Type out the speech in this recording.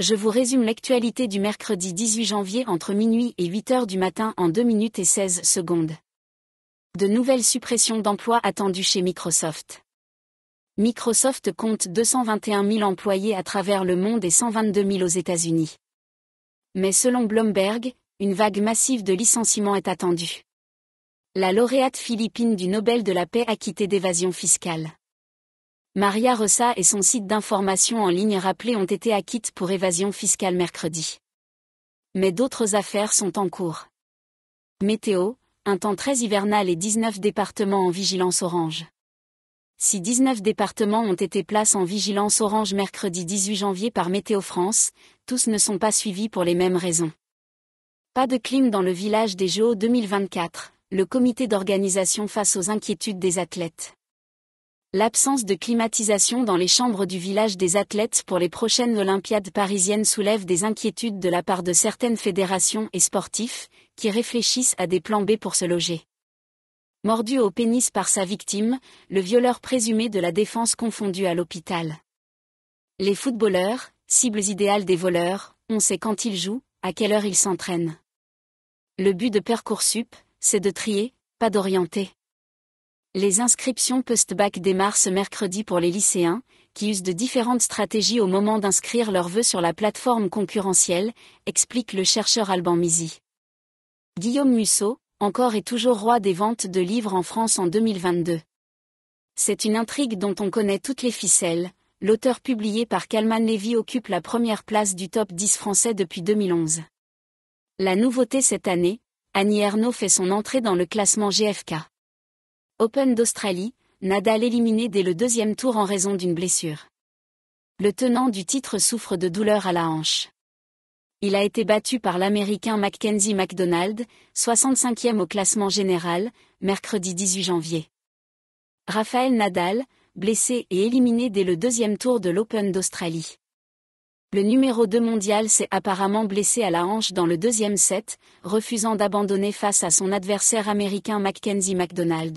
Je vous résume l'actualité du mercredi 18 janvier entre minuit et 8 heures du matin en 2 minutes et 16 secondes. De nouvelles suppressions d'emplois attendues chez Microsoft. Microsoft compte 221 000 employés à travers le monde et 122 000 aux États-Unis. Mais selon Bloomberg, une vague massive de licenciements est attendue. La lauréate philippine du Nobel de la paix a quitté d'évasion fiscale. Maria Rossa et son site d'information en ligne rappelé ont été acquittes pour évasion fiscale mercredi. Mais d'autres affaires sont en cours. Météo, un temps très hivernal et 19 départements en vigilance orange. Si 19 départements ont été placés en vigilance orange mercredi 18 janvier par Météo France, tous ne sont pas suivis pour les mêmes raisons. Pas de clim dans le village des JO 2024, le comité d'organisation face aux inquiétudes des athlètes. L'absence de climatisation dans les chambres du village des athlètes pour les prochaines Olympiades parisiennes soulève des inquiétudes de la part de certaines fédérations et sportifs, qui réfléchissent à des plans B pour se loger. Mordu au pénis par sa victime, le violeur présumé de la défense confondu à l'hôpital. Les footballeurs, cibles idéales des voleurs, on sait quand ils jouent, à quelle heure ils s'entraînent. Le but de Percoursup, c'est de trier, pas d'orienter. Les inscriptions post-bac démarrent ce mercredi pour les lycéens, qui usent de différentes stratégies au moment d'inscrire leurs vœux sur la plateforme concurrentielle, explique le chercheur Alban Misi. Guillaume Musso, encore et toujours roi des ventes de livres en France en 2022. C'est une intrigue dont on connaît toutes les ficelles. L'auteur publié par Kalman Levy occupe la première place du top 10 français depuis 2011. La nouveauté cette année, Annie Ernaux fait son entrée dans le classement GFK. Open d'Australie, Nadal éliminé dès le deuxième tour en raison d'une blessure. Le tenant du titre souffre de douleurs à la hanche. Il a été battu par l'Américain Mackenzie McDonald, 65e au classement général, mercredi 18 janvier. Raphaël Nadal, blessé et éliminé dès le deuxième tour de l'Open d'Australie. Le numéro 2 mondial s'est apparemment blessé à la hanche dans le deuxième set, refusant d'abandonner face à son adversaire américain Mackenzie McDonald.